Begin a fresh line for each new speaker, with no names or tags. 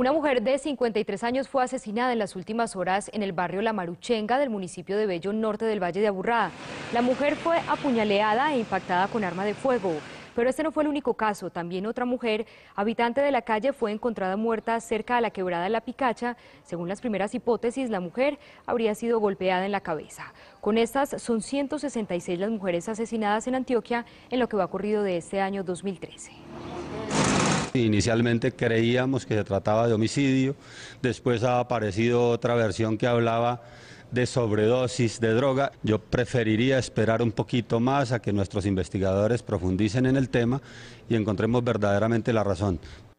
Una mujer de 53 años fue asesinada en las últimas horas en el barrio La Maruchenga del municipio de Bello Norte del Valle de Aburrá. La mujer fue apuñaleada e impactada con arma de fuego. Pero este no fue el único caso. También otra mujer, habitante de la calle, fue encontrada muerta cerca de la quebrada La Picacha. Según las primeras hipótesis, la mujer habría sido golpeada en la cabeza. Con estas, son 166 las mujeres asesinadas en Antioquia en lo que va ocurrido de este año 2013.
Inicialmente creíamos que se trataba de homicidio, después ha aparecido otra versión que hablaba de sobredosis de droga. Yo preferiría esperar un poquito más a que nuestros investigadores profundicen en el tema y encontremos verdaderamente la razón.